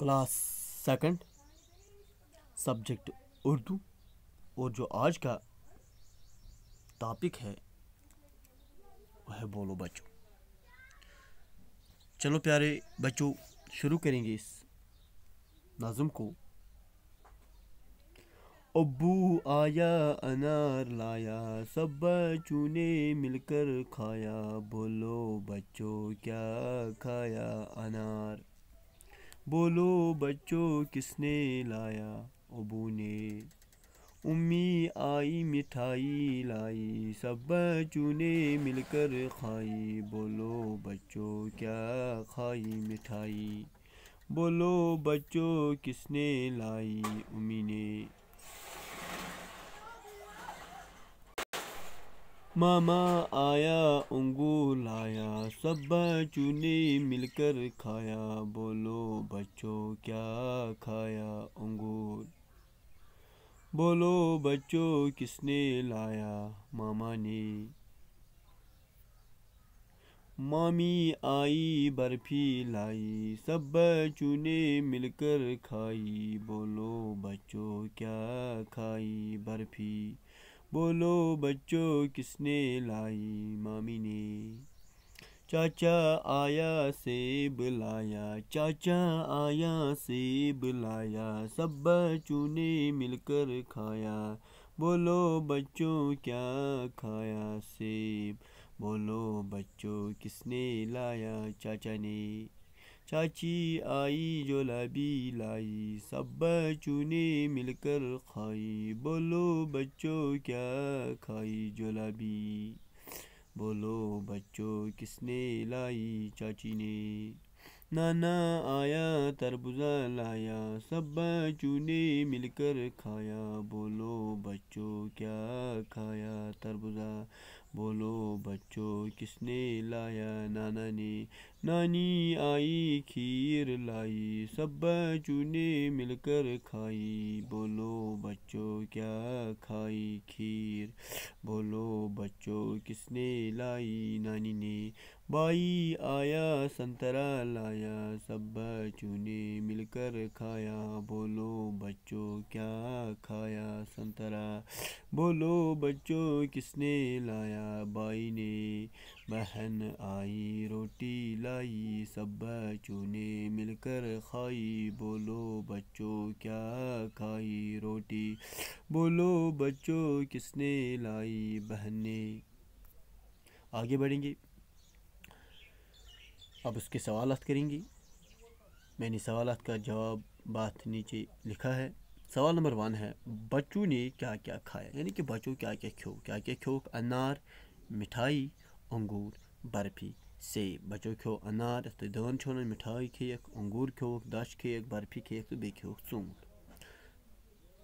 class second subject Urdu और जो आज का टॉपिक है वह है बोलो बच्चों चलो प्यारे बच्चों शुरू करेंगे इस नाजुम को अबू आया अनार लाया सब बच्चों ने मिलकर खाया बोलो बच्चों क्या खाया अनार बोलो बच्चों किसने लाया अबू ने उम्मी आई मिठाई लाई सब बच्चों ने मिलकर खाई बोलो बच्चों क्या खाई मिठाई बोलो बच्चों किसने लाई उम्मी ने मामा आया अंगूर लाया सब बच्चों ने मिलकर खाया बोलो बच्चों क्या खाया अंगूर बोलो बच्चों किसने लाया मामा ने मामी आई बर्फी लाई सब बच्चों ने मिलकर खाई बोलो बच्चों क्या खाई बर्फी बोलो बच्चों किसने लाई मामी ने चाचा आया से बुलाया चाचा आया से बुलाया सब बच्चों ने मिलकर खाया बोलो बच्चों क्या खाया सेब बोलो बच्चों किसने लाया चाचा ने चाची आई जो लाबी लाई सब चुने मिलकर खाई बोलो बच्चों क्या खाई जो लाबी बोलो बच्चों किसने लाई चाची ने नाना आया तरबूजा लाया सब चुने मिलकर खाया बोलो बच्चों क्या खाया तरबूजा बोलो बच्चों किसने लाया नाना ने नानी आई खीर लाई सब बच्चों ने मिलकर खाई बोलो बच्चों क्या खाई खीर बोलो बच्चों किसने लाई नानी ने बाई आया संतरा लाया सब बच्चों ने मिलकर खाया बोलो बच्चों क्या खाया संतरा बोलो बच्चों किसने लाया आया बाई ने बहन आई रोटी लाई सब बच्चों मिलकर खाई बोलो बच्चों क्या खाई रोटी बोलो बच्चों किसने लाई बहन ने आगे बढ़ेंगे अब उसके सवालत करेंगे मैंने सवालत का जवाब बात नीचे लिखा है सवाल नंबर वन है बच्चों ने क्या क्या खाया यानी कि बच्चों क्या क्या खो क्या क्या खो अनार मिठाई अंगूर बर्फी से बच्चों खो अनार तो दान छोन मिठाई खेक अंगूर खो दश खेक बर्फी खेक तो बे खेक चूंट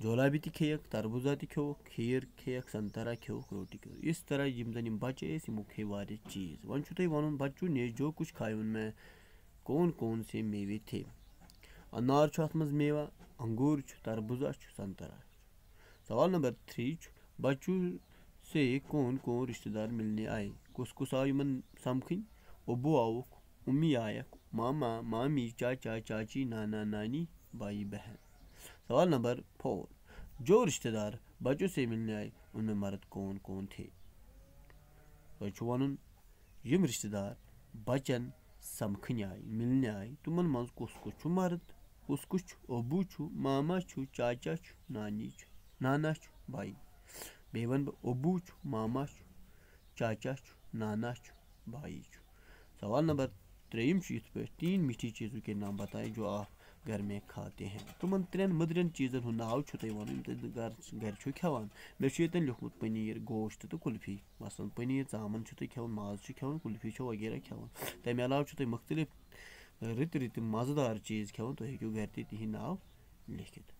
जोलाबी तक खेक तरबूजा तक खेक खीर खेक संतरा खो रोटी खो इस तरह यम मतलब जन बच्चे यमो खे वारे चीज़ वन तुम वन बच्चों ने जो कुछ खाए उनमें कौन कौन से मेवे थे अनार अनारे मेवा अंगूर तरबुजा संतरा सवाल नंबर थ्री बच्चों से कौन कौन रिश्तेदार मिलने आए कुस कुस आओ इन समखन अबू आओ उम्मी आयक मामा मामी चाचा चाची नाना नानी भाई बहन सवाल नंबर फोर जो रिश्तेदार बच्चों से मिलने आए उनमें मर्द कौन कौन थे वन यम रिश्तेदार बचन समखन आए मिलने आए तुम्हें मज कुस मर्द उसको अबू छु मामा छु चाचा छु नानी छु नाना छु भाई बेवन अबू छु मामा छु चाचा छु नाना छु भाई छु सवाल नंबर त्रेम इस पे तीन मीठी चीज़ों के नाम बताएं जो आप घर में खाते हैं तुम त्रेन मदरन चीज़न हूँ नाव तुम वन घर घर खान मे लोखमुत पनीर गोश्त तो कुल्फी मसलन पनीर चामन तुम खान माज खान कुल्फी वगैरह खान तमें अलाव तुम मुख्तलिफ रति रति मज़ेदार चीज़ खेवन तुम हेकु गर तिंद नाव लिखित